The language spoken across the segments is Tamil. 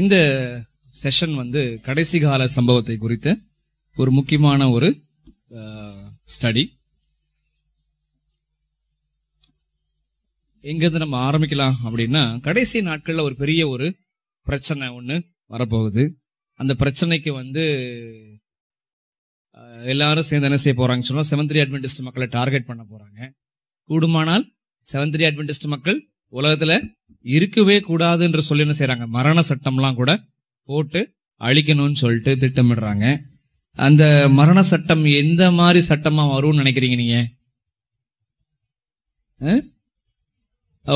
இந்த செஷன் வந்து கடைசி கால சம்பவத்தை குறித்த ஒரு முக்கியமான ஒரு ஸ்டடி எங்கேருந்து நம்ம ஆரம்பிக்கலாம் அப்படின்னா கடைசி நாட்களில் ஒரு பெரிய ஒரு பிரச்சனை ஒண்ணு வரப்போகுது அந்த பிரச்சனைக்கு வந்து எல்லாரும் சேர்ந்து என்ன செய்ய போறாங்கன்னு சொன்னால் செவன்த்ரி அட்வென்டிஸ்ட் மக்களை டார்கெட் பண்ண போறாங்க கூடுமானால் செவன்த்ரி அட்வென்டிஸ்ட் மக்கள் உலகத்துல இருக்கவே கூடாதுன்ற சொல்லி என்ன செய்யறாங்க மரண சட்டம்லாம் கூட போட்டு அழிக்கணும்னு சொல்லிட்டு திட்டமிடுறாங்க அந்த மரண சட்டம் எந்த மாதிரி சட்டமா வரும்னு நினைக்கிறீங்க நீங்க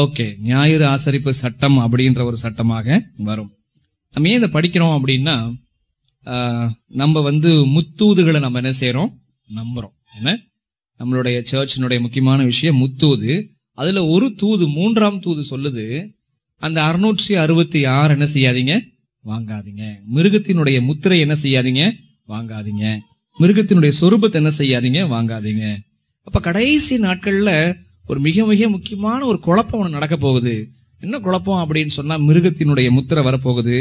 ஓகே ஞாயிறு ஆசரிப்பு சட்டம் அப்படின்ற ஒரு சட்டமாக வரும் நம்ம ஏன் இதை படிக்கிறோம் அப்படின்னா நம்ம வந்து முத்தூதுகளை நம்ம என்ன செய்யறோம் நம்புறோம் என்ன நம்மளுடைய சர்ச்சினுடைய முக்கியமான விஷயம் முத்தூது அதுல ஒரு தூது மூன்றாம் தூது சொல்லுது அந்த அறுநூற்றி அறுபத்தி ஆறு என்ன செய்யாதீங்க வாங்காதீங்க மிருகத்தினுடைய முத்திரை என்ன செய்யாதீங்க வாங்காதீங்க மிருகத்தினுடைய சொரூபத்தை என்ன செய்யாதீங்க வாங்காதீங்க அப்ப கடைசி நாட்கள்ல ஒரு மிக மிக முக்கியமான ஒரு குழப்பம் ஒன்று நடக்க போகுது என்ன குழப்பம் அப்படின்னு சொன்னா மிருகத்தினுடைய முத்திரை வரப்போகுது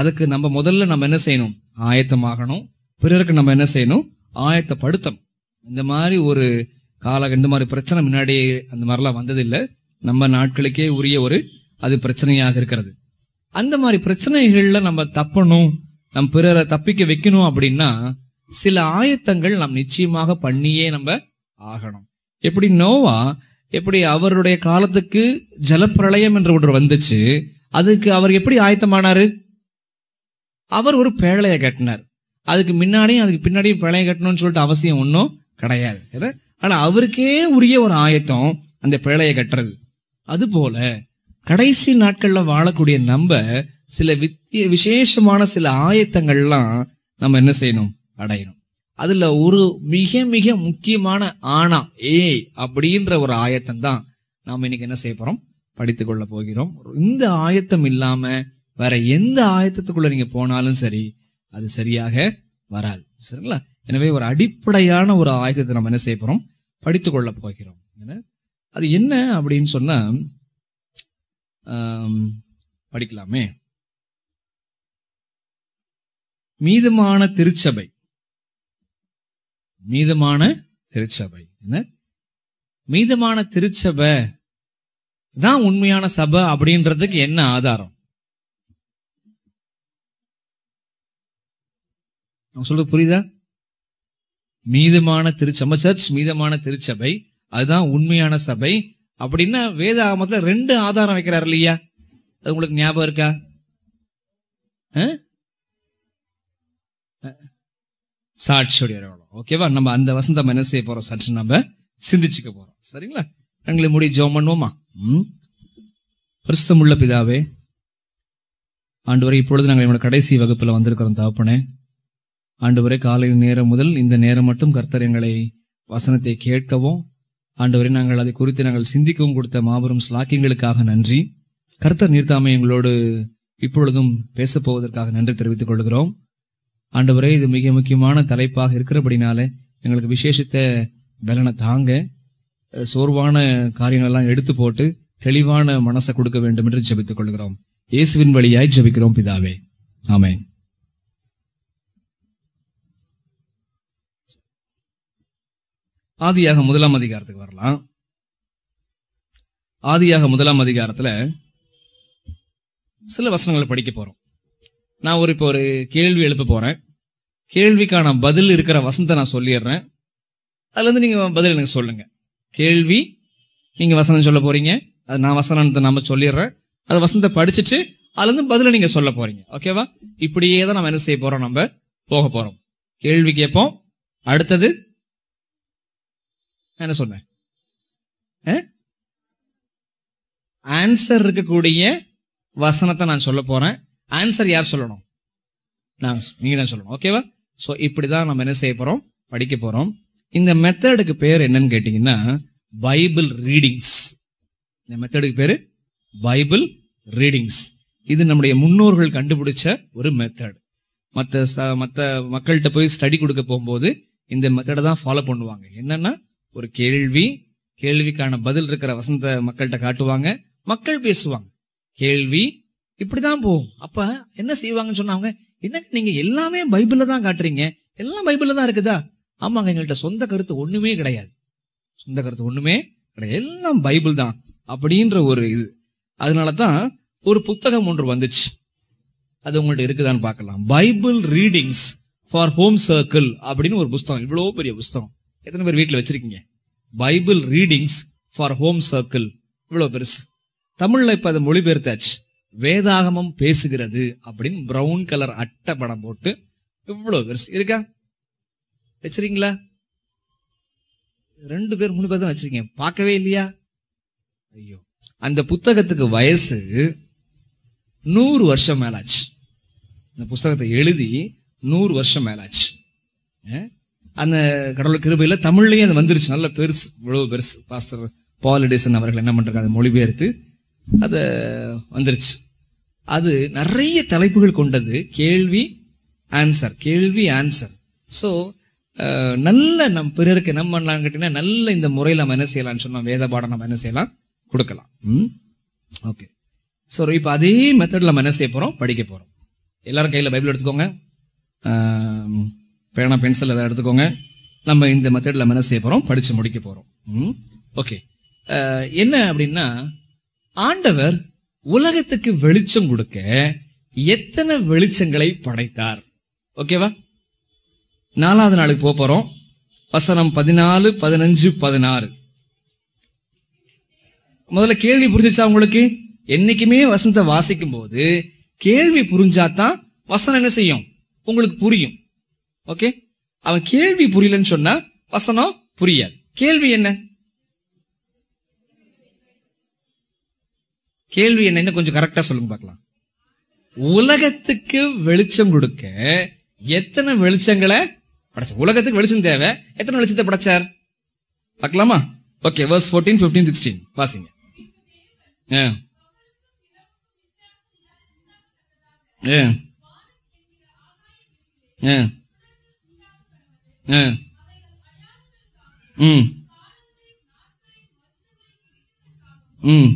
அதுக்கு நம்ம முதல்ல நம்ம என்ன செய்யணும் ஆயத்தமாகணும் பிறருக்கு நம்ம என்ன செய்யணும் ஆயத்தப்படுத்தணும் இந்த மாதிரி ஒரு கால இந்த மாதிரி பிரச்சனை முன்னாடியே அந்த மாதிரிலாம் வந்ததில்லை நம்ம நாட்களுக்கே உரிய ஒரு அது பிரச்சனையாக இருக்கிறது அந்த மாதிரி பிரச்சனைகள்ல நம்ம தப்பணும் நம் பிறரை தப்பிக்க வைக்கணும் அப்படின்னா சில ஆயத்தங்கள் நாம் நிச்சயமாக பண்ணியே நம்ம ஆகணும் எப்படி நோவா எப்படி அவருடைய காலத்துக்கு ஜலப்பிரளயம் என்ற ஒன்று வந்துச்சு அதுக்கு அவர் எப்படி ஆயத்தமானாரு அவர் ஒரு பேழையை கட்டினார் அதுக்கு முன்னாடியும் அதுக்கு பின்னாடியும் பிரளயம் கட்டணும்னு சொல்லிட்டு அவசியம் ஒன்றும் கிடையாது ஆனா அவருக்கே உரிய ஒரு ஆயத்தம் அந்த பிழையை கட்டுறது அது போல கடைசி நாட்கள்ல வாழக்கூடிய நம்ம சில வித்திய விசேஷமான சில ஆயத்தங்கள்லாம் நம்ம என்ன செய்யணும் அடையணும் அதுல ஒரு மிக மிக முக்கியமான ஆனா ஏ அப்படின்ற ஒரு ஆயத்தம் தான் நாம இன்னைக்கு என்ன செய்ய போறோம் படித்துக் கொள்ள போகிறோம் இந்த ஆயத்தம் இல்லாம வேற எந்த ஆயத்தத்துக்குள்ள நீங்க போனாலும் சரி அது சரியாக வராது சரிங்களா எனவே ஒரு அடிப்படையான ஒரு ஆயத்தத்தை நம்ம என்ன செய்ய போறோம் படித்து கொள்ள போகிறோம் அது என்ன அப்படின்னு சொன்னா படிக்கலாமே மீதமான திருச்சபை மீதமான திருச்சபை என்ன மீதமான திருச்சபை தான் உண்மையான சபை அப்படின்றதுக்கு என்ன ஆதாரம் நான் சொல்றது புரியுதா மீதமான திருச்சபை சர்ச் மீதமான திருச்சபை அதுதான் உண்மையான சபை அப்படின்னா வேத ஆகமத்துல ரெண்டு ஆதாரம் வைக்கிறார் இல்லையா அது உங்களுக்கு ஞாபகம் இருக்கா சாட்சியுடைய ஓகேவா நம்ம அந்த வசந்த மனசே செய்ய போறோம் சற்று நம்ம சிந்திச்சுக்க போறோம் சரிங்களா எங்களை முடி ஜோம் பண்ணுவோமா உம் உள்ள பிதாவே ஆண்டு வரை இப்பொழுது நாங்கள் என்னோட கடைசி வகுப்புல வந்திருக்கிறோம் தகப்பனே வரை காலையில் நேரம் முதல் இந்த நேரம் மட்டும் கர்த்தர் எங்களை வசனத்தை கேட்கவும் வரை நாங்கள் அதை குறித்து நாங்கள் சிந்திக்கவும் கொடுத்த மாபெரும் ஸ்லாக்கியங்களுக்காக நன்றி கர்த்தர் நீர்த்தாமை எங்களோடு இப்பொழுதும் பேசப்போவதற்காக நன்றி தெரிவித்துக் கொள்கிறோம் வரை இது மிக முக்கியமான தலைப்பாக இருக்கிறபடினால எங்களுக்கு விசேஷத்த பலனை தாங்க சோர்வான காரியங்களெல்லாம் எடுத்து போட்டு தெளிவான மனசை கொடுக்க வேண்டும் என்று ஜபித்துக் கொள்கிறோம் இயேசுவின் வழியாய் ஜபிக்கிறோம் பிதாவே ஆமேன் ஆதியாக முதலாம் அதிகாரத்துக்கு வரலாம் ஆதியாக முதலாம் அதிகாரத்துல சில வசனங்களை படிக்க போறோம் நான் ஒரு இப்போ ஒரு கேள்வி எழுப்ப போறேன் கேள்விக்கான பதில் இருக்கிற வசனத்தை நான் சொல்லிடுறேன் அதுல இருந்து நீங்க பதில் எனக்கு சொல்லுங்க கேள்வி நீங்க வசனம் சொல்ல போறீங்க அது நான் வசனத்தை நாம சொல்லிடுறேன் அது வசனத்தை படிச்சுட்டு அதுல இருந்து பதில நீங்க சொல்ல போறீங்க ஓகேவா இப்படியே தான் நம்ம என்ன செய்ய போறோம் நம்ம போக போறோம் கேள்வி கேட்போம் அடுத்தது என்ன சொன்னேன் ஆன்சர் இருக்கக்கூடிய வசனத்தை நான் சொல்ல போறேன் ஆன்சர் யார் சொல்லணும் நான் நீங்க தான் சொல்லணும் ஓகேவா ஸோ இப்படிதான் நம்ம என்ன செய்ய போறோம் படிக்க போறோம் இந்த மெத்தடுக்கு பேர் என்னன்னு கேட்டீங்கன்னா பைபிள் ரீடிங்ஸ் இந்த மெத்தடுக்கு பேரு பைபிள் ரீடிங்ஸ் இது நம்முடைய முன்னோர்கள் கண்டுபிடிச்ச ஒரு மெத்தட் மற்ற மற்ற மக்கள்கிட்ட போய் ஸ்டடி கொடுக்க போகும்போது இந்த மெத்தடை தான் ஃபாலோ பண்ணுவாங்க என்னன்னா ஒரு கேள்வி கேள்விக்கான பதில் இருக்கிற வசந்த மக்கள்கிட்ட காட்டுவாங்க மக்கள் பேசுவாங்க கேள்வி இப்படிதான் போகும் அப்ப என்ன செய்வாங்கன்னு சொன்னாங்க என்ன நீங்க எல்லாமே பைபிள்ல தான் காட்டுறீங்க எல்லாம் பைபிள்ல தான் இருக்குதா ஆமாங்க எங்கள்கிட்ட சொந்த கருத்து ஒண்ணுமே கிடையாது சொந்த கருத்து ஒண்ணுமே கிடையாது எல்லாம் பைபிள் தான் அப்படின்ற ஒரு இது அதனாலதான் ஒரு புத்தகம் ஒன்று வந்துச்சு அது உங்கள்ட்ட இருக்குதான்னு பார்க்கலாம் Bible readings for home circle அப்படின்னு ஒரு புஸ்தகம் இவ்வளவு பெரிய புஸ்தகம் எத்தனை பேர் வீட்டில் வச்சிருக்கீங்க Bible readings for home circle இவ்வளோ பெருசு தமிழில் இப்போ அதை மொழிபெயர்த்தாச்சு வேதாகமம் பேசுகிறது அப்படின்னு ப்ரௌன் கலர் அட்டை படம் போட்டு இவ்வளோ பெருசு இருக்கா வச்சிருக்கீங்களா ரெண்டு பேர் மூணு பேர் தான் வச்சிருக்கீங்க பார்க்கவே இல்லையா ஐயோ அந்த புத்தகத்துக்கு வயசு நூறு வருஷம் மேலாச்சு இந்த புஸ்தகத்தை எழுதி நூறு வருஷம் மேலாச்சு அந்த கடவுள் கிருபையில தமிழ்லயே அது வந்துருச்சு நல்ல பெருசு இவ்வளவு பெருசு பாஸ்டர் பாலிடேசன் அவர்கள் என்ன பண்றாங்க அதை மொழிபெயர்த்து அதை வந்துருச்சு அது நிறைய தலைப்புகள் கொண்டது கேள்வி ஆன்சர் கேள்வி ஆன்சர் ஸோ நல்ல நம் பிறருக்கு என்ன பண்ணலாம் கேட்டீங்கன்னா நல்ல இந்த முறையில் நம்ம என்ன செய்யலாம்னு சொன்னோம் வேத பாடம் நம்ம என்ன செய்யலாம் கொடுக்கலாம் ஓகே ஸோ இப்போ அதே மெத்தடில் நம்ம என்ன செய்ய போகிறோம் படிக்க போகிறோம் எல்லாரும் கையில் பைபிள் எடுத்துக்கோங்க பேனா பென்சில் அதை எடுத்துக்கோங்க நம்ம இந்த மெத்தடில் என்ன செய்ய போகிறோம் படித்து முடிக்க போகிறோம் ஓகே என்ன அப்படின்னா ஆண்டவர் உலகத்துக்கு வெளிச்சம் கொடுக்க எத்தனை வெளிச்சங்களை படைத்தார் ஓகேவா நாலாவது நாளுக்கு போக போறோம் வசனம் பதினாலு பதினஞ்சு பதினாறு முதல்ல கேள்வி புரிஞ்சிச்சா உங்களுக்கு என்னைக்குமே வசனத்தை வாசிக்கும் போது கேள்வி புரிஞ்சாதான் வசனம் என்ன செய்யும் உங்களுக்கு புரியும் ஓகே அவன் கேள்வி புரியலன்னு சொன்னா வசனம் புரியாது கேள்வி என்ன கேள்வி என்ன கொஞ்சம் கரெக்டா சொல்லுங்க பார்க்கலாம் உலகத்துக்கு வெளிச்சம் கொடுக்க எத்தனை வெளிச்சங்களை படைச்சார் உலகத்துக்கு வெளிச்சம் தேவை எத்தனை வெளிச்சத்தை படைச்சார் பார்க்கலாமா okay verse fourteen fifteen sixteen வாசிங்க ஏ ஏ ம் ம் ம் ம்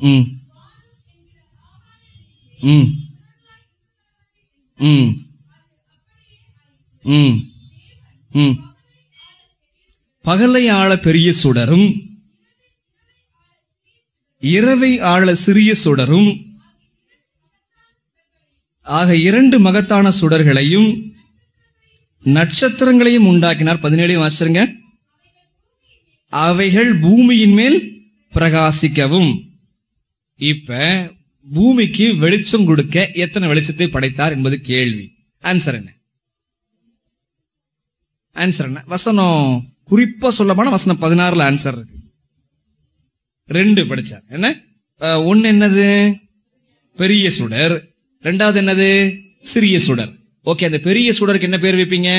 ம் ம் ம் ம் பகலை ஆள பெரிய சுடரும் இரவை ஆள சிறிய சுடரும் ஆக இரண்டு மகத்தான சுடர்களையும் நட்சத்திரங்களையும் உண்டாக்கினார் பதினேழையும் வாசிருங்க அவைகள் பூமியின் மேல் பிரகாசிக்கவும் இப்ப பூமிக்கு வெளிச்சம் கொடுக்க எத்தனை வெளிச்சத்தை படைத்தார் என்பது கேள்வி ஆன்சர் என்ன ஆன்சர் என்ன வசனம் குறிப்பா சொல்லப்போன வசனம் பதினாறுல ஆன்சர் இருக்கு ரெண்டு படிச்சார் என்ன ஒன்னு என்னது பெரிய சுடர் ரெண்டாவது என்னது சிறிய சுடர் ஓகே அந்த பெரிய சுடருக்கு என்ன பேர் வைப்பீங்க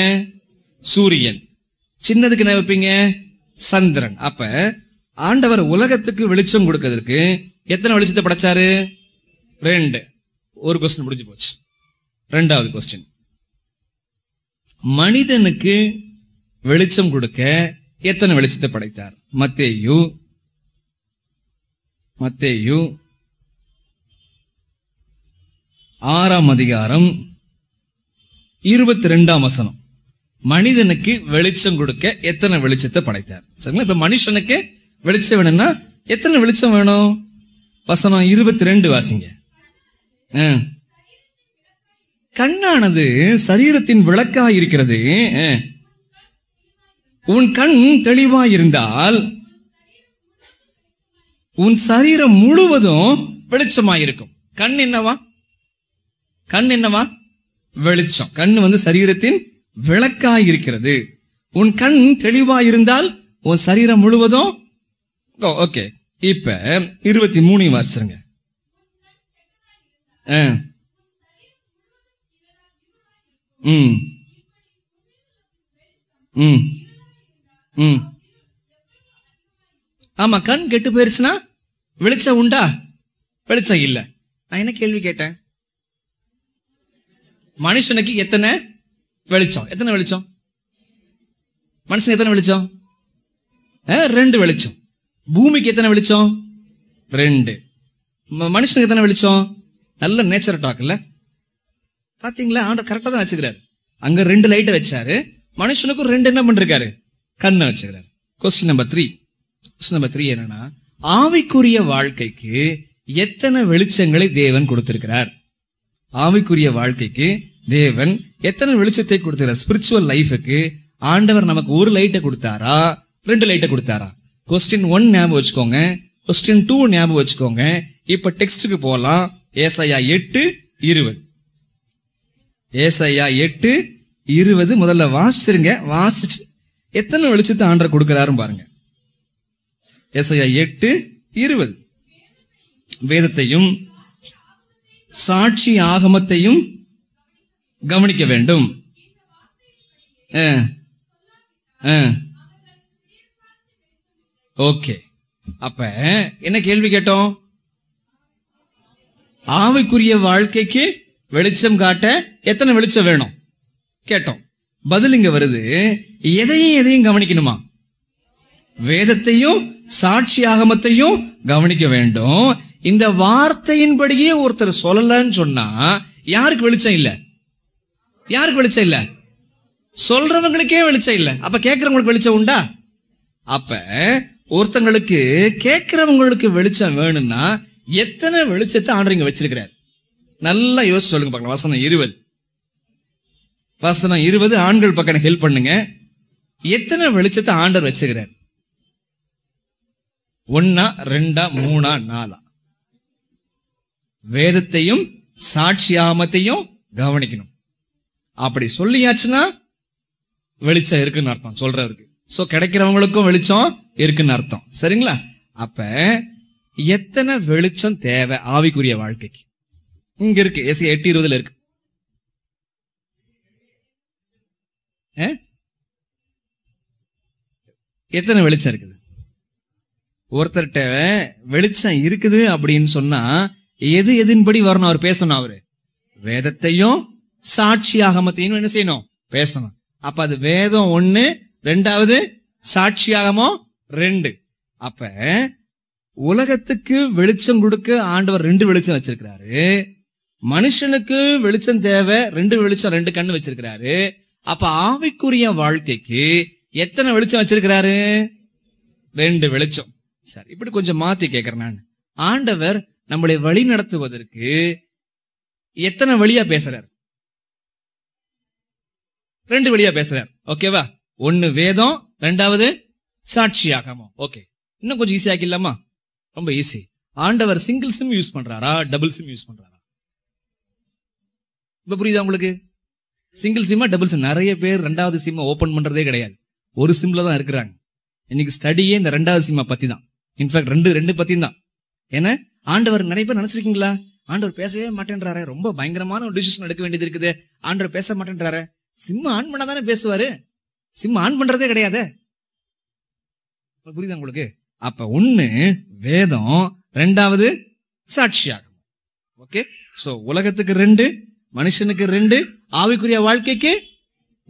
சூரியன் சின்னதுக்கு என்ன வைப்பீங்க சந்திரன் அப்ப ஆண்டவர் உலகத்துக்கு வெளிச்சம் கொடுக்கிறதுக்கு எத்தனை வெளிச்சத்தை படைச்சாரு ரெண்டு ஒரு கொஸ்டின் முடிஞ்சு போச்சு ரெண்டாவது கொஸ்டின் மனிதனுக்கு வெளிச்சம் கொடுக்க எத்தனை வெளிச்சத்தை படைத்தார் மத்தேயு மத்தேயு ஆறாம் அதிகாரம் இருபத்தி ரெண்டாம் வசனம் மனிதனுக்கு வெளிச்சம் கொடுக்க எத்தனை வெளிச்சத்தை படைத்தார் சரிங்களா இப்ப மனுஷனுக்கு வெளிச்சம் வேணும்னா எத்தனை வெளிச்சம் வேணும் வசனம் இருபத்தி ரெண்டு வாசிங்க கண்ணானது சரீரத்தின் விளக்கா இருக்கிறது உன் கண் தெளிவா இருந்தால் உன் சரீரம் முழுவதும் வெளிச்சமாயிருக்கும் கண் என்னவா கண் என்னவா வெளிச்சம் கண் வந்து சரீரத்தின் விளக்காய் இருக்கிறது உன் கண் தெளிவா இருந்தால் உன் சரீரம் முழுவதும் ஓகே இப்ப இருபத்தி மூணு வாசிச்சிருங்க ஆமா கண் கெட்டு போயிருச்சுன்னா வெளிச்சம் உண்டா வெளிச்சம் இல்லை நான் என்ன கேள்வி கேட்டேன் மனுஷனுக்கு எத்தனை வெளிச்சம் எத்தனை வெளிச்சம் மனுஷனுக்கு எத்தனை வெளிச்சம் ரெண்டு வெளிச்சம் பூமிக்கு எத்தனை வெளிச்சம் ரெண்டு மனுஷனுக்கு எத்தனை வெளிச்சம் நல்ல நேச்சர் டாக் இல்ல பாத்தீங்களா ஆண்டர் கரெக்டா தான் வச்சுக்கிறாரு அங்க ரெண்டு லைட்டை வச்சாரு மனுஷனுக்கும் ரெண்டு என்ன பண்றாரு கண்ணை வச்சுக்கிறாரு question number three question number three என்னன்னா ஆவிக்குரிய வாழ்க்கைக்கு எத்தனை வெளிச்சங்களை தேவன் கொடுத்திருக்கிறார் ஆவிக்குரிய வாழ்க்கைக்கு தேவன் எத்தனை வெளிச்சத்தை கொடுத்தார் ஸ்பிரிச்சுவல் லைஃபுக்கு ஆண்டவர் நமக்கு ஒரு லைட்டை கொடுத்தாரா ரெண்டு லைட்டை கொடுத்தாரா கொஸ்டின் ஒன் ஞாபகம் வச்சுக்கோங்க கொஸ்டின் டூ ஞாபகம் வச்சுக்கோங்க இப்ப டெக்ஸ்டுக்கு போகலாம் ஏசையா எட்டு இருபது ஏசையா எட்டு இருபது முதல்ல வாசிச்சிருங்க வாசிச்சு எத்தனை வெளிச்சத்தை ஆண்டர் கொடுக்கிறாரும் பாருங்க ஏசையா எட்டு இருபது வேதத்தையும் சாட்சி ஆகமத்தையும் கவனிக்க வேண்டும் ஓகே அப்ப என்ன கேள்வி கேட்டோம் ஆவிக்குரிய வாழ்க்கைக்கு வெளிச்சம் காட்ட எத்தனை வெளிச்சம் வேணும் கேட்டோம் பதில் இங்க வருது எதையும் எதையும் கவனிக்கணுமா வேதத்தையும் சாட்சி ஆகமத்தையும் கவனிக்க வேண்டும் இந்த வார்த்தையின்படியே ஒருத்தர் சொல்லலன்னு சொன்னா யாருக்கு வெளிச்சம் இல்லை யாருக்கு வெளிச்சம் இல்ல சொல்றவங்களுக்கே வெளிச்சம் இல்ல அப்ப கேட்கறவங்களுக்கு வெளிச்சம் உண்டா அப்ப ஒருத்தங்களுக்கு கேட்கிறவங்களுக்கு வெளிச்சம் வேணும்னா எத்தனை வெளிச்சத்தை ஆண்டர் இங்க வச்சிருக்கிறார் நல்லா யோசிச்சு சொல்லுங்க பாக்கலாம் வசனம் இருபது வசனம் இருபது ஆண்கள் பக்கம் ஹெல்ப் பண்ணுங்க எத்தனை வெளிச்சத்தை ஆண்டர் வச்சுக்கிறார் ஒன்னா ரெண்டா மூணா நாலா வேதத்தையும் சாட்சியாமத்தையும் கவனிக்கணும் அப்படி சொல்லியாச்சுன்னா வெளிச்சம் இருக்குன்னு அர்த்தம் சொல்றவருக்கு சோ கிடைக்கிறவங்களுக்கும் வெளிச்சம் இருக்குன்னு அர்த்தம் சரிங்களா அப்ப எத்தனை வெளிச்சம் தேவை ஆவிக்குரிய வாழ்க்கைக்கு இங்க இருக்கு எஸ் எட்டு இருபதுல இருக்கு எத்தனை வெளிச்சம் இருக்குது ஒருத்தர்கிட்ட வெளிச்சம் இருக்குது அப்படின்னு சொன்னா எது எதின்படி வரணும் அவர் பேசணும் அவரு வேதத்தையும் சாட்சியாக மத்தியும் என்ன செய்யணும் பேசணும் அப்ப அது வேதம் ஒன்னு ரெண்டாவது சாட்சியாகமோ ரெண்டு அப்ப உலகத்துக்கு வெளிச்சம் கொடுக்க ஆண்டவர் ரெண்டு வெளிச்சம் வச்சிருக்கிறாரு மனுஷனுக்கு வெளிச்சம் தேவை ரெண்டு வெளிச்சம் ரெண்டு கண்ணு வச்சிருக்கிறாரு அப்ப ஆவிக்குரிய வாழ்க்கைக்கு எத்தனை வெளிச்சம் வச்சிருக்கிறாரு ரெண்டு வெளிச்சம் சார் இப்படி கொஞ்சம் மாத்தி கேக்குறேன் நான் ஆண்டவர் நம்மளை வழி நடத்துவதற்கு எத்தனை வழியா பேசுறாரு ரெண்டு வழியா பேசுறார் ஓகேவா ஒன்னு வேதம் ரெண்டாவது சாட்சியாகமோ ஓகே இன்னும் கொஞ்சம் ஈஸி ஆக்கிடலாமா ரொம்ப ஈஸி ஆண்டவர் சிங்கிள் சிம் யூஸ் பண்றாரா டபுள் சிம் யூஸ் பண்றாரா இப்ப புரியுதா உங்களுக்கு சிங்கிள் சிம்மா டபுள் சிம் நிறைய பேர் ரெண்டாவது சிம்மை ஓபன் பண்றதே கிடையாது ஒரு சிம்ல தான் இருக்கிறாங்க இன்னைக்கு ஸ்டடியே இந்த ரெண்டாவது சிம்மா பத்தி தான் இன்ஃபேக்ட் ரெண்டு ரெண்டு பத்தி தான் ஏன்னா ஆண்டவர் நிறைய பேர் நினைச்சிருக்கீங்களா ஆண்டவர் பேசவே மாட்டேன்றாரு ரொம்ப பயங்கரமான ஒரு டிசிஷன் எடுக்க வேண்டியது இருக்குது ஆண்டவர் பேச மாட்டேன்றாரு சிம்ம ஆன் பண்ணா தானே பேசுவாரு சிம்ம ஆன் பண்றதே கிடையாது புரியுதா உங்களுக்கு அப்ப ஒண்ணு வேதம் ரெண்டாவது சாட்சியாகும் ஓகே சோ உலகத்துக்கு ரெண்டு மனுஷனுக்கு ரெண்டு ஆவிக்குரிய வாழ்க்கைக்கு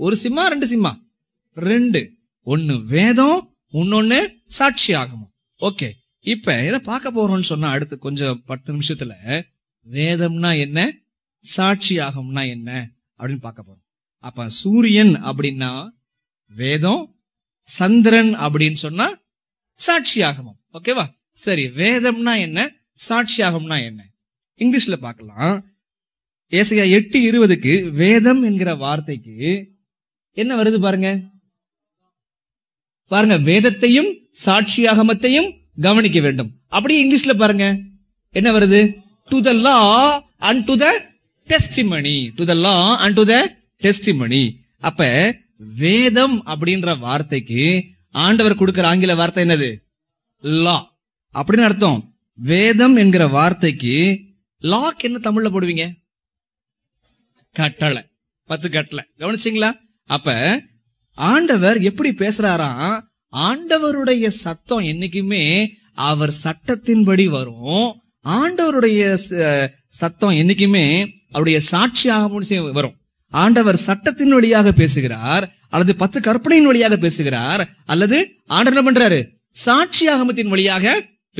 ஒரு சிம்மா ரெண்டு சிம்மா ரெண்டு ஒன்னு வேதம் இன்னொன்னு சாட்சி ஆகும் ஓகே இப்ப எதை பார்க்க போறோம்னு சொன்னா அடுத்து கொஞ்சம் பத்து நிமிஷத்துல வேதம்னா என்ன சாட்சி ஆகும்னா என்ன அப்படின்னு பார்க்க போறோம் அப்ப சூரியன் அப்படின்னா வேதம் சந்திரன் அப்படின்னு சொன்னா சாட்சியாகமம் ஓகேவா சரி வேதம்னா என்ன சாட்சியாகம்னா என்ன இங்கிலீஷ்ல பார்க்கலாம் ஏசையா எட்டு இருபதுக்கு வேதம் என்கிற வார்த்தைக்கு என்ன வருது பாருங்க பாருங்க வேதத்தையும் சாட்சியாகமத்தையும் கவனிக்க வேண்டும் அப்படியே இங்கிலீஷ்ல பாருங்க என்ன வருது to the law and to the testimony to the law and to the testimony அப்ப வேதம் அப்படின்ற வார்த்தைக்கு ஆண்டவர் கொடுக்கிற ஆங்கில வார்த்தை என்னது லா அப்படின்னு அர்த்தம் வேதம் என்கிற வார்த்தைக்கு லாக் என்ன தமிழ்ல போடுவீங்க கட்டளை பத்து கட்டளை கவனிச்சிங்களா அப்ப ஆண்டவர் எப்படி பேசுறாராம் ஆண்டவருடைய சத்தம் என்னைக்குமே அவர் சட்டத்தின்படி வரும் ஆண்டவருடைய சத்தம் என்னைக்குமே அவருடைய சாட்சியாக வரும் ஆண்டவர் சட்டத்தின் வழியாக பேசுகிறார் அல்லது பத்து கற்பனையின் வழியாக பேசுகிறார் அல்லது ஆண்டவர் பண்றாரு சாட்சி ஆகமத்தின் வழியாக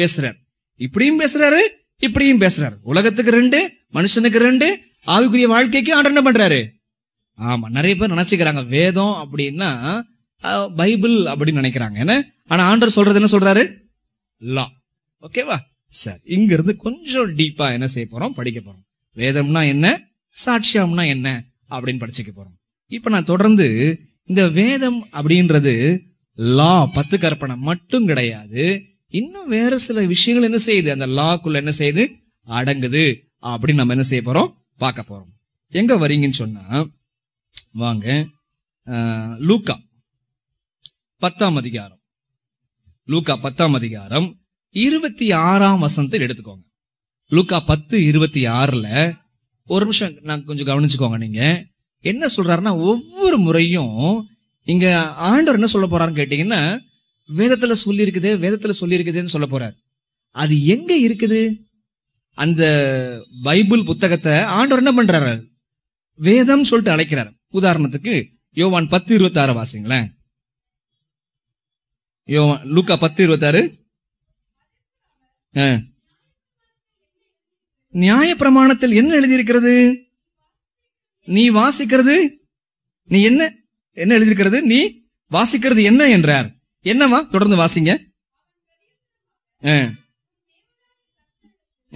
பேசுறார் இப்படியும் பேசுறாரு இப்படியும் பேசுறாரு உலகத்துக்கு ரெண்டு மனுஷனுக்கு ரெண்டு ஆவிக்குரிய வாழ்க்கைக்கு ஆண்டர் என்ன பண்றாரு ஆமா நிறைய பேர் நினைச்சுக்கிறாங்க வேதம் அப்படின்னா பைபிள் அப்படின்னு நினைக்கிறாங்க என்ன ஆனா ஆண்டர் சொல்றது என்ன சொல்றாரு லா ஓகேவா சார் இங்க இருந்து கொஞ்சம் டீப்பா என்ன செய்ய போறோம் படிக்க போறோம் வேதம்னா என்ன சாட்சியம்னா என்ன அப்படின்னு படிச்சுக்க போறோம் இப்ப நான் தொடர்ந்து இந்த வேதம் அப்படின்றது லா பத்து கற்பனை மட்டும் கிடையாது இன்னும் வேற சில விஷயங்கள் என்ன செய்யுது அந்த லாக்குள்ள என்ன செய்யுது அடங்குது அப்படின்னு நம்ம என்ன செய்ய போறோம் பார்க்க போறோம் எங்க வரீங்கன்னு சொன்னா வாங்க லூக்கா பத்தாம் அதிகாரம் லூக்கா பத்தாம் அதிகாரம் இருபத்தி ஆறாம் வசனத்தில் எடுத்துக்கோங்க லூக்கா பத்து இருபத்தி ஆறுல ஒரு நிமிஷம் நான் கொஞ்சம் கவனிச்சுக்கோங்க நீங்க என்ன சொல்றாருன்னா ஒவ்வொரு முறையும் இங்க ஆண்டவர் என்ன சொல்ல போறாருன்னு கேட்டீங்கன்னா வேதத்துல சொல்லி இருக்குது வேதத்துல சொல்லி இருக்குதுன்னு சொல்ல போறாரு அது எங்க இருக்குது அந்த பைபிள் புத்தகத்தை ஆண்டவர் என்ன பண்றாரு வேதம் சொல்லிட்டு அழைக்கிறார் உதாரணத்துக்கு யோவான் பத்து இருபத்தி ஆறு வாசிங்களேன் யோவான் லூக்கா பத்து இருபத்தாறு நியாய பிரமாணத்தில் என்ன எழுதியிருக்கிறது நீ வாசிக்கிறது நீ என்ன என்ன எழுதியிருக்கிறது நீ வாசிக்கிறது என்ன என்றார் என்னவா தொடர்ந்து வாசிங்க ஆ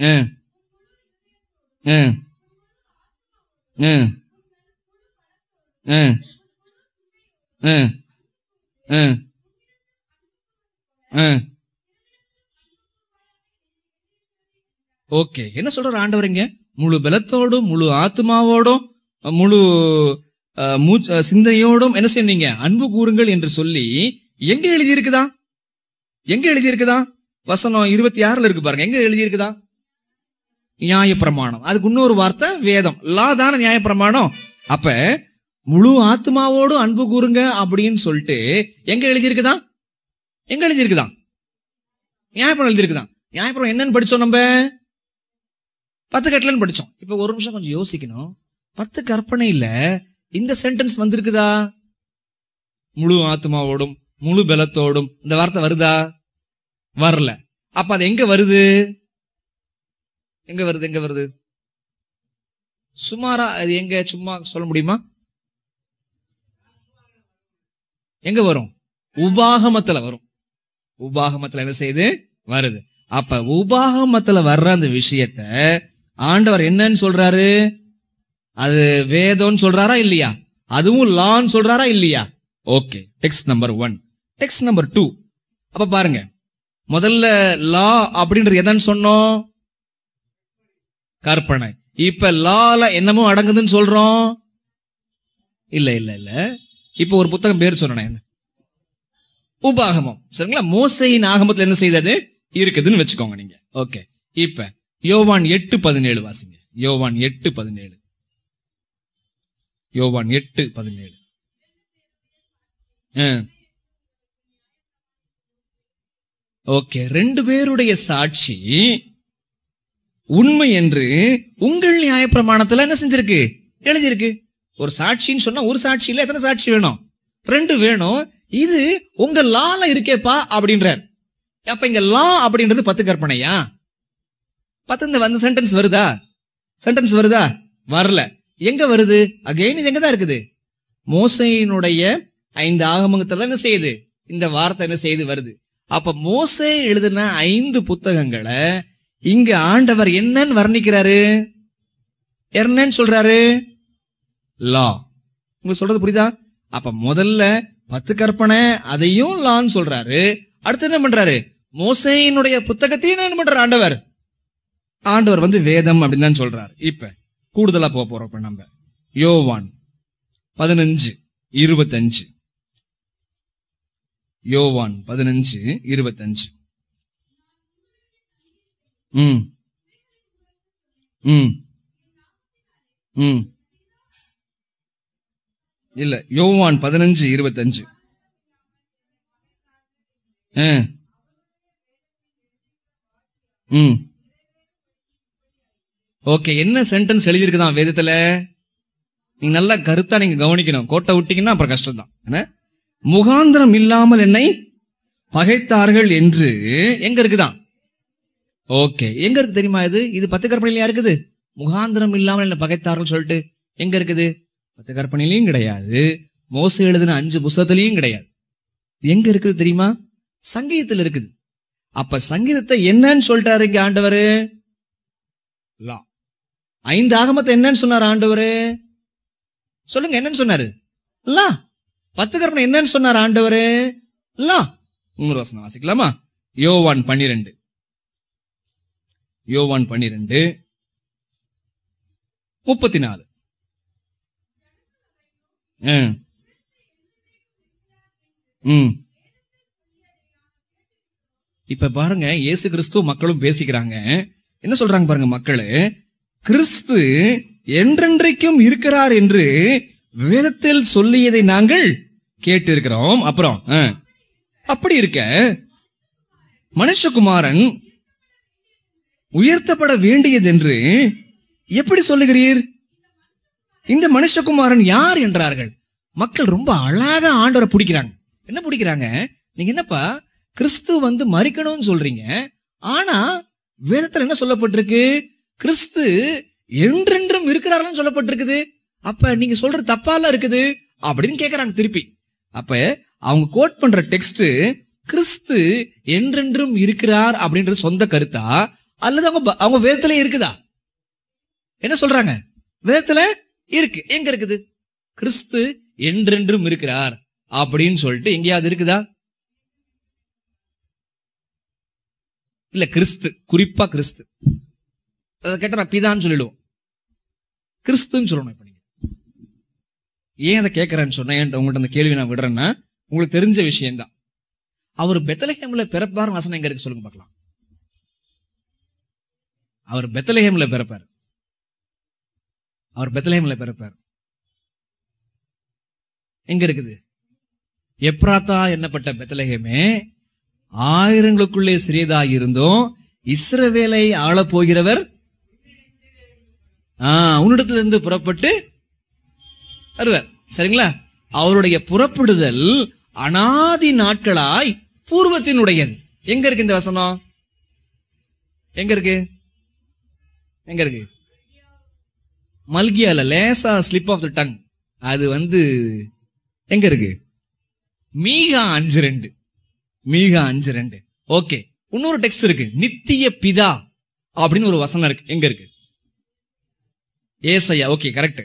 ஆ ஆ ஆ ஓகே என்ன சொல்றாரு ஆண்டவருங்க முழு பலத்தோடும் முழு ஆத்மாவோடும் முழு சிந்தையோடும் என்ன செய்யறீங்க அன்பு கூறுங்கள் என்று சொல்லி எங்க எழுதியிருக்குதா எங்க எழுதியிருக்குதா வசனம் இருபத்தி ஆறுல இருக்கு பாருங்க எங்க எழுதியிருக்குதா நியாயப்பிரமாணம் அதுக்கு இன்னொரு வார்த்தை வேதம் லா தான நியாயப்பிரமாணம் அப்ப முழு ஆத்மாவோடும் அன்பு கூறுங்க அப்படின்னு சொல்லிட்டு எங்க எழுதியிருக்குதா எங்க எழுதியிருக்குதா நியாயபுரம் எழுதியிருக்குதான் நியாயப்பிரம் என்னன்னு படிச்சோம் நம்ம பத்து கட்டலன்னு படிச்சோம் இப்போ ஒரு நிமிஷம் கொஞ்சம் யோசிக்கணும் பத்து கற்பனையில இந்த சென்டென்ஸ் வந்திருக்குதா முழு ஆத்மாவோடும் முழு பலத்தோடும் இந்த வார்த்தை வருதா வரல அப்ப அது எங்க வருது எங்க வருது எங்க வருது சுமாரா அது எங்க சும்மா சொல்ல முடியுமா எங்க வரும் உபாகமத்துல வரும் உபாகமத்துல என்ன செய்யுது வருது அப்ப உபாகமத்துல வர்ற அந்த விஷயத்த ஆண்டவர் என்னன்னு சொல்றாரு அது வேதம்னு சொல்றாரா இல்லையா அதுவும் லான்னு சொல்றாரா இல்லையா okay text number one text number two அப்ப பாருங்க முதல்ல லா அப்படின்றது எதான்னு சொன்னோம் கற்பனை இப்ப லால என்னமோ அடங்குதுன்னு சொல்றோம் இல்ல இல்ல இல்ல இப்ப ஒரு புத்தகம் பேர் சொன்னேன் உபாகமம் சரிங்களா மோசையின் ஆகமத்தில் என்ன செய்தது இருக்குதுன்னு வச்சுக்கோங்க நீங்க ஓகே இப்ப யோவான் எட்டு பதினேழு வாசிங்க யோவான் எட்டு பதினேழு யோவான் எட்டு பதினேழு ஓகே ரெண்டு பேருடைய சாட்சி உண்மை என்று உங்கள் நியாயப்பிரமாணத்துல என்ன செஞ்சிருக்கு எழுதியிருக்கு ஒரு சாட்சின்னு சொன்னா ஒரு சாட்சி இல்ல எத்தனை சாட்சி வேணும் ரெண்டு வேணும் இது உங்க லால இருக்கேப்பா அப்படின்றார் அப்ப இங்க லா அப்படின்றது பத்து கற்பனையா பார்த்து வந்த வந்து சென்டென்ஸ் வருதா சென்டென்ஸ் வருதா வரல எங்க வருது அகைன் இது எங்க தான் இருக்குது மோசையினுடைய ஐந்து ஆகமங்கத்தில் என்ன செய்யுது இந்த வார்த்தை என்ன செய்து வருது அப்ப மோசை எழுதுன ஐந்து புத்தகங்களை இங்க ஆண்டவர் என்னன்னு வர்ணிக்கிறாரு என்னன்னு சொல்றாரு லா உங்களுக்கு சொல்றது புரியுதா அப்ப முதல்ல பத்து கற்பனை அதையும் லான்னு சொல்றாரு அடுத்து என்ன பண்றாரு மோசையினுடைய புத்தகத்தையும் என்ன பண்றாரு ஆண்டவர் ஆண்டவர் வந்து வேதம் அப்படின்னு சொல்றாரு இப்ப கூடுதலா போக போறோம் இப்ப நம்ம யோவான் பதினஞ்சு இருபத்தஞ்சு யோவான் பதினஞ்சு இருபத்தஞ்சு உம் உம் உம் இல்ல யோவான் பதினஞ்சு இருபத்தஞ்சு ஆஹ் உம் ஓகே என்ன சென்டென்ஸ் எழுதியிருக்குதான் வேதத்துல நீங்க நல்லா கருத்தா நீங்க கவனிக்கணும் கோட்டை விட்டீங்கன்னா அப்புறம் கஷ்டம் தான் என்ன முகாந்திரம் இல்லாமல் என்னை பகைத்தார்கள் என்று எங்க இருக்குதான் ஓகே எங்க இருக்கு தெரியுமா இது இது பத்து கற்பனையிலயா இருக்குது முகாந்திரம் இல்லாமல் என்னை பகைத்தார்கள் சொல்லிட்டு எங்க இருக்குது பத்து கற்பனையிலையும் கிடையாது மோச எழுதின அஞ்சு புஸ்தகத்திலையும் கிடையாது எங்க இருக்குது தெரியுமா சங்கீதத்தில் இருக்குது அப்ப சங்கீதத்தை என்னன்னு சொல்லிட்டாரு ஆண்டவர் லா ஐந்து ஆகமத்தை என்னன்னு சொன்னார் ஆண்டவரு சொல்லுங்க என்னன்னு சொன்னாரு பத்து கற்பனை என்னன்னு சொன்னார் ஆண்டவர் வசனம் வாசிக்கலாமா யோவான் பன்னிரெண்டு யோவான் பன்னிரெண்டு முப்பத்தி நாலு இப்ப பாருங்க இயேசு கிறிஸ்துவ மக்களும் பேசிக்கிறாங்க என்ன சொல்றாங்க பாருங்க மக்களு கிறிஸ்து என்றென்றைக்கும் இருக்கிறார் என்று வேதத்தில் சொல்லியதை நாங்கள் கேட்டிருக்கிறோம் அப்புறம் அப்படி இருக்க மனுஷகுமாரன் உயர்த்தப்பட வேண்டியது என்று எப்படி சொல்லுகிறீர் இந்த மனுஷகுமாரன் யார் என்றார்கள் மக்கள் ரொம்ப அழகா ஆண்டவரை பிடிக்கிறாங்க என்ன பிடிக்கிறாங்க நீங்க என்னப்பா கிறிஸ்து வந்து மறிக்கணும்னு சொல்றீங்க ஆனா வேதத்துல என்ன சொல்லப்பட்டிருக்கு கிறிஸ்து என்றென்றும் இருக்கிறார்கள் சொல்லப்பட்டிருக்குது அப்ப நீங்க சொல்றது தப்பால இருக்குது அப்படின்னு கேக்குறாங்க திருப்பி அப்ப அவங்க கோட் பண்ற டெக்ஸ்ட் கிறிஸ்து என்றென்றும் இருக்கிறார் அப்படின்றது சொந்த கருத்தா அல்லது அவங்க அவங்க வேதத்துல இருக்குதா என்ன சொல்றாங்க வேதத்துல இருக்கு எங்க இருக்குது கிறிஸ்து என்றென்றும் இருக்கிறார் அப்படின்னு சொல்லிட்டு எங்கேயாவது இருக்குதா இல்ல கிறிஸ்து குறிப்பா கிறிஸ்து அதை நான் பிதான்னு சொல்லிடுவோம் கிறிஸ்துன்னு சொல்லணும் இப்ப நீங்க ஏன் அதை கேட்கறேன்னு சொன்னேன் உங்கள்கிட்ட அந்த கேள்வி நான் விடுறேன்னா உங்களுக்கு தெரிஞ்ச விஷயம்தான் அவர் பெத்தலஹேம்ல பிறப்பார் வசனம் எங்க இருக்கு சொல்லுங்க பார்க்கலாம் அவர் பெத்தலஹேம்ல பிறப்பார் அவர் பெத்தலஹேம்ல பிறப்பார் எங்க இருக்குது எப்ராத்தா என்னப்பட்ட பெத்தலஹேமே ஆயிரங்களுக்குள்ளே சிறியதாக இருந்தும் இஸ்ரவேலை ஆளப்போகிறவர் போகிறவர் உன்னிடத்துல இருந்து புறப்பட்டு வருவார் சரிங்களா அவருடைய புறப்படுதல் அனாதி நாட்களாய் பூர்வத்தினுடையது எங்க இருக்கு இந்த வசனம் எங்க இருக்கு எங்க இருக்கு மல்கியால லேசா ஸ்லிப் ஆஃப் த டங் அது வந்து எங்க இருக்கு மீகா அஞ்சு ரெண்டு மீகா அஞ்சு ரெண்டு ஓகே இன்னொரு டெக்ஸ்ட் இருக்கு நித்திய பிதா அப்படின்னு ஒரு வசனம் இருக்கு எங்க இருக்கு ஏசையா ஓகே கரெக்ட்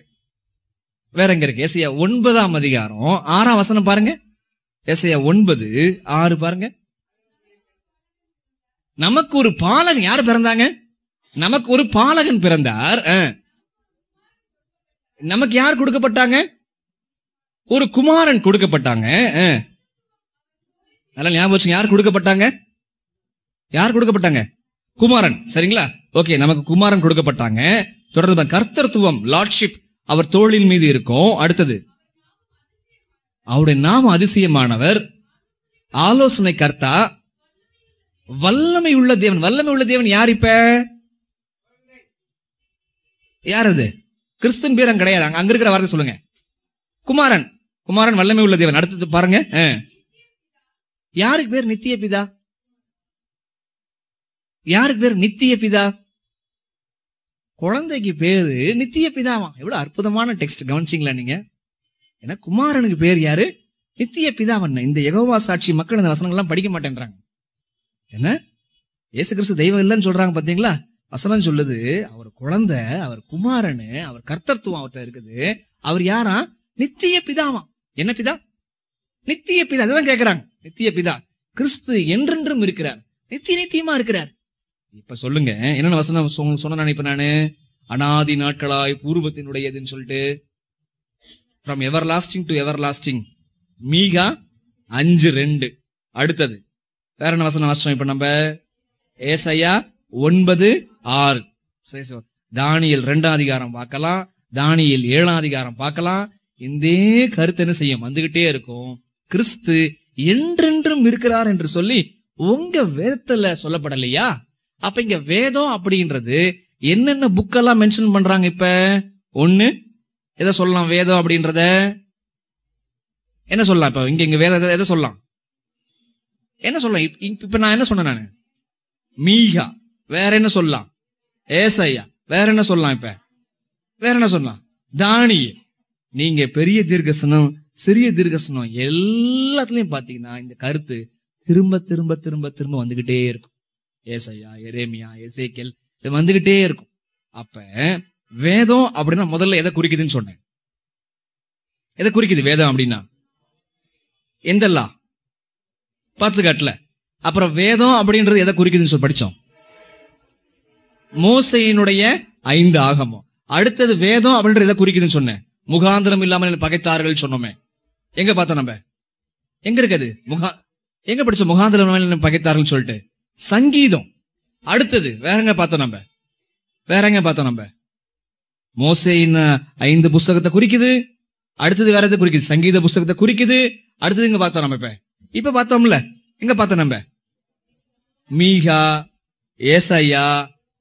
வேற எங்க இருக்கு ஏசையா ஒன்பதாம் அதிகாரம் ஆறாம் வசனம் பாருங்க ஏசையா ஒன்பது ஆறு பாருங்க நமக்கு ஒரு பாலகன் யார் பிறந்தாங்க நமக்கு ஒரு பாலகன் பிறந்தார் நமக்கு யார் கொடுக்கப்பட்டாங்க ஒரு குமாரன் கொடுக்கப்பட்டாங்க நல்லா ஞாபகம் யார் கொடுக்கப்பட்டாங்க யார் கொடுக்கப்பட்டாங்க குமாரன் சரிங்களா ஓகே நமக்கு குமாரன் கொடுக்கப்பட்டாங்க தொடர்ந்து கர்த்தத்துவம் லார்ட்ஷிப் அவர் தோழின் மீது இருக்கும் அடுத்தது அவருடைய நாம அதிசயமானவர் ஆலோசனை கர்த்தா வல்லமை உள்ள தேவன் வல்லமை உள்ள தேவன் யார் இப்ப யார் அது கிறிஸ்தன் பேரம் கிடையாது அங்க இருக்கிற வார்த்தை சொல்லுங்க குமாரன் குமாரன் வல்லமை உள்ள தேவன் அடுத்தது பாருங்க யாருக்கு பேர் நித்திய பிதா யாருக்கு பேர் நித்திய பிதா குழந்தைக்கு பேரு நித்திய பிதாவா எவ்வளவு அற்புதமான டெக்ஸ்ட் கவனிச்சிங்களா நீங்க ஏன்னா குமாரனுக்கு பேர் யாரு நித்திய பிதாவண்ண இந்த எகோவா சாட்சி மக்கள் இந்த வசனங்கள்லாம் படிக்க மாட்டேன்றாங்க என்ன ஏசு கிறிஸ்து தெய்வம் இல்லைன்னு சொல்றாங்க பாத்தீங்களா வசனம் சொல்லுது அவர் குழந்தை அவர் குமாரனு அவர் கர்த்தத்துவம் அவர்கிட்ட இருக்குது அவர் யாரா நித்திய பிதாவா என்ன பிதா நித்திய பிதா அதுதான் கேக்குறாங்க நித்திய பிதா கிறிஸ்து என்றென்றும் இருக்கிறார் நித்திய நித்தியமா இருக்கிறார் இப்ப சொல்லுங்க என்னென்ன வசனம் சொன்ன நினைப்பேன் நானு அனாதி நாட்களாய் பூர்வத்தினுடையதுன்னு சொல்லிட்டு from everlasting to everlasting Micah அஞ்சு ரெண்டு அடுத்தது வேற என்ன வசனம் வாசிச்சோம் இப்ப நம்ம ஏசையா ஒன்பது ஆறு சரி சார் தானியல் ரெண்டாம் அதிகாரம் பார்க்கலாம் தானியல் ஏழாம் அதிகாரம் பார்க்கலாம் இந்த கருத்து என்ன செய்யும் வந்துகிட்டே இருக்கும் கிறிஸ்து என்றென்றும் இருக்கிறார் என்று சொல்லி உங்க வேதத்துல சொல்லப்படலையா அப்ப இங்க வேதம் அப்படின்றது என்னென்ன புக்கெல்லாம் மென்ஷன் பண்றாங்க இப்ப ஒண்ணு எதை சொல்லலாம் வேதம் அப்படின்றத என்ன சொல்லலாம் இப்ப இங்க இங்க வேற எதை சொல்லலாம் என்ன சொல்லலாம் இப்ப நான் என்ன சொன்னேன் நானு மீகா வேற என்ன சொல்லலாம் ஏசையா வேற என்ன சொல்லலாம் இப்ப வேற என்ன சொல்லலாம் தானிய நீங்க பெரிய தீர்கசனம் சிறிய தீர்கசனம் எல்லாத்துலயும் பாத்தீங்கன்னா இந்த கருத்து திரும்ப திரும்ப திரும்ப திரும்ப வந்துகிட்டே இருக்கும் ஏசையா எரேமியா எசைக்கல் இது வந்துகிட்டே இருக்கும் அப்ப வேதம் அப்படின்னா முதல்ல எதை குறிக்குதுன்னு சொன்னேன் எதை குறிக்குது வேதம் அப்படின்னா எந்த லா பத்து கட்டல அப்புறம் வேதம் அப்படின்றது எதை குறிக்குதுன்னு சொல்லி படிச்சோம் மோசையினுடைய ஐந்து ஆகமோ அடுத்தது வேதம் அப்படின்றது எதை குறிக்குதுன்னு சொன்னேன் முகாந்திரம் இல்லாமல் பகைத்தார்கள் சொன்னோமே எங்க பார்த்தோம் நம்ம எங்க இருக்குது முகா எங்க படிச்ச முகாந்திரம் பகைத்தார்கள் சொல்லிட்டு சங்கீதம் அடுத்தது வேறங்க பார்த்தோம் நம்ம வேறங்க பார்த்தோம் நம்ம மோசின் ஐந்து புஸ்தகத்தை குறிக்குது அடுத்தது வேற எதை குறிக்குது சங்கீத புஸ்தகத்தை குறிக்குது அடுத்தது இங்க பார்த்தோம் நம்ம இப்ப இப்ப பார்த்தோம்ல எங்க பார்த்தோம் நம்ம மீகா ஏசையா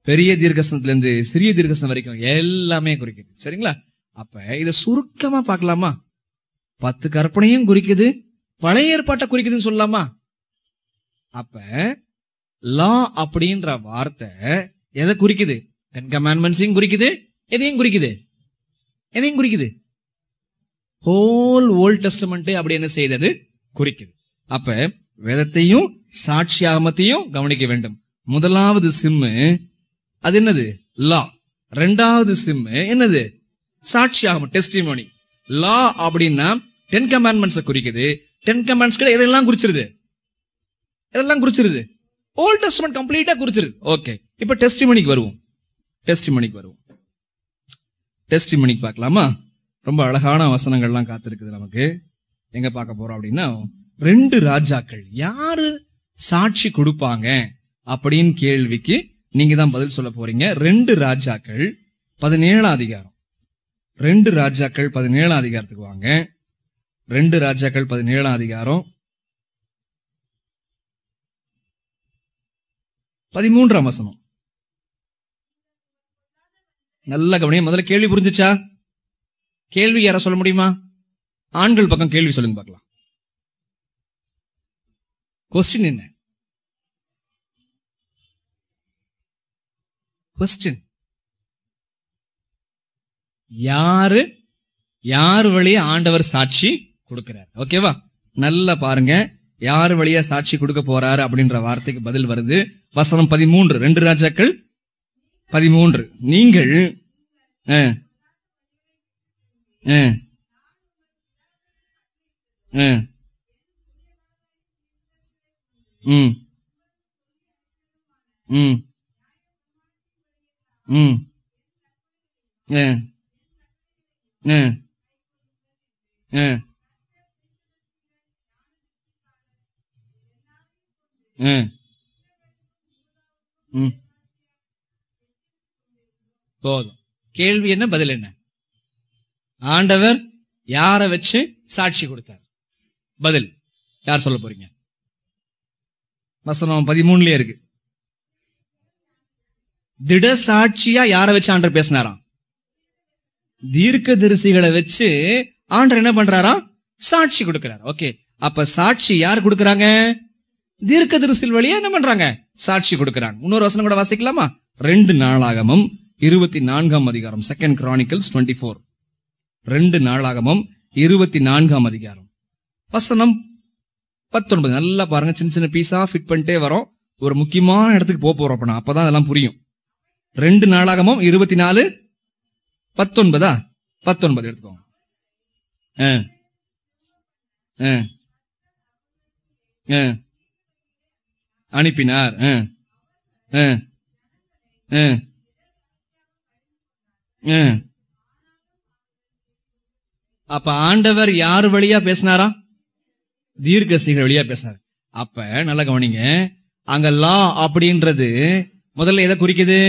பெரிய தீர்க்கசனத்துல இருந்து சிறிய தீர்க்கசனம் வரைக்கும் எல்லாமே குறிக்குது சரிங்களா அப்ப இத சுருக்கமா பார்க்கலாமா பத்து கற்பனையும் குறிக்குது பழைய ஏற்பாட்டை குறிக்குதுன்னு சொல்லலாமா அப்ப லா அப்படின்ற வார்த்தை எதை குறிக்குது டென் கமாண்ட்மெண்ட்ஸையும் குறிக்குது எதையும் குறிக்குது எதையும் குறிக்குது ஹோல் ஓல்ட் டெஸ்டமெண்ட் அப்படி என்ன செய்தது குறிக்குது அப்ப வேதத்தையும் சாட்சி கவனிக்க வேண்டும் முதலாவது சிம்மு அது என்னது லா ரெண்டாவது சிம்மு என்னது சாட்சி டெஸ்டிமோனி லா அப்படின்னா டென் கமாண்ட்மெண்ட்ஸ் குறிக்குது டென் கமாண்ட்ஸ் கிட்ட எதெல்லாம் குறிச்சிருது எதெல்லாம் குறிச்சிருது ஓல்ட் டெஸ்ட்மெண்ட் கம்ப்ளீட்டா குறிச்சிருக்கு ஓகே இப்ப டெஸ்ட் மணிக்கு வருவோம் டெஸ்ட் மணிக்கு வருவோம் டெஸ்ட் மணிக்கு பார்க்கலாமா ரொம்ப அழகான வசனங்கள்லாம் காத்திருக்குது நமக்கு எங்க பார்க்க போறோம் அப்படின்னா ரெண்டு ராஜாக்கள் யாரு சாட்சி கொடுப்பாங்க அப்படின்னு கேள்விக்கு நீங்க தான் பதில் சொல்ல போறீங்க ரெண்டு ராஜாக்கள் பதினேழாம் அதிகாரம் ரெண்டு ராஜாக்கள் பதினேழாம் அதிகாரத்துக்கு வாங்க ரெண்டு ராஜாக்கள் பதினேழாம் அதிகாரம் பதிமூன்றாம் வசனம் நல்ல கவனியம் முதல்ல கேள்வி புரிஞ்சுச்சா கேள்வி யார சொல்ல முடியுமா ஆண்கள் பக்கம் கேள்வி சொல்லுங்க பார்க்கலாம் கொஸ்டின் என்ன கொஸ்டின் யாரு யார் வழிய ஆண்டவர் சாட்சி கொடுக்கிறார் ஓகேவா நல்லா பாருங்க யார் வழியா சாட்சி கொடுக்க போறாரு அப்படின்ற வார்த்தைக்கு பதில் வருது வசனம் பதிமூன்று ரெண்டு ராஜாக்கள் பதிமூன்று நீங்கள் ஆ ம் போதும் கேள்வி என்ன பதில் என்ன ஆண்டவர் யார வச்சு சாட்சி கொடுத்தார் பதில் யார் சொல்ல போறீங்க வசனம் பதிமூணுலயே இருக்கு திட சாட்சியா யார வச்சு ஆண்டர் பேசினாராம் தீர்க்க தரிசிகளை வச்சு ஆண்டர் என்ன பண்றாராம் சாட்சி கொடுக்கிறார் ஓகே அப்ப சாட்சி யார் கொடுக்கறாங்க தீர்க்க தரிசில் வழியா என்ன பண்றாங்க சாட்சி கொடுக்கிறான் இன்னொரு வசனம் கூட வாசிக்கலாமா ரெண்டு நாளாகமும் இருபத்தி நான்காம் அதிகாரம் செகண்ட் கிரானிக்கல்ஸ் டுவெண்ட்டி போர் ரெண்டு நாளாகமும் இருபத்தி நான்காம் அதிகாரம் வசனம் பத்தொன்பது நல்லா பாருங்க சின்ன சின்ன பீஸா ஃபிட் பண்ணிட்டே வரோம் ஒரு முக்கியமான இடத்துக்கு போக போறோம் அப்பனா அப்பதான் அதெல்லாம் புரியும் ரெண்டு நாளாகமும் இருபத்தி நாலு பத்தொன்பதா பத்தொன்பது எடுத்துக்கோங்க ஆ ஆ அனுப்பினார் அப்ப ஆண்டவர் யார் வழியா பேசினாரா தீர்க்கசிகள் வழியா பேசினார் அப்ப நல்ல கவனிங்க அங்க லா அப்படின்றது முதல்ல எதை குறிக்குது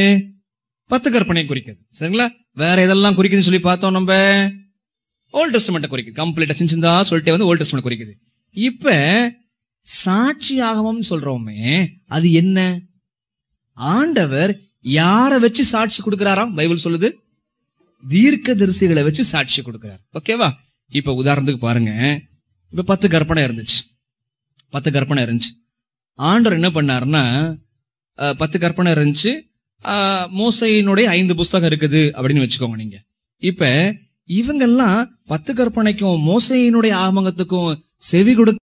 பத்து கற்பனை குறிக்குது சரிங்களா வேற எதெல்லாம் குறிக்குதுன்னு சொல்லி பார்த்தோம் நம்ம ஓல்ட் டெஸ்ட்மெண்ட் குறிக்குது கம்ப்ளீட்டா சின்ன சின்னதா சொல்லிட்டே வந்து ஓல்ட் டெஸ்ட்மெண்ட் குறிக்குது இப்ப சாட்சியாகவும் சொல்றோமே அது என்ன ஆண்டவர் யார வச்சு சாட்சி கொடுக்கிறாராம் பைபிள் சொல்லுது தீர்க்க தரிசிகளை வச்சு சாட்சி கொடுக்கிறார் ஓகேவா இப்ப உதாரணத்துக்கு பாருங்க இப்ப பத்து கற்பனை இருந்துச்சு பத்து கற்பனை இருந்துச்சு ஆண்டவர் என்ன பண்ணாருன்னா பத்து கற்பனை இருந்துச்சு மோசையினுடைய ஐந்து புஸ்தகம் இருக்குது அப்படின்னு வச்சுக்கோங்க நீங்க இப்ப இவங்கெல்லாம் பத்து கற்பனைக்கும் மோசையினுடைய ஆமங்கத்துக்கும் செவி கொடுத்து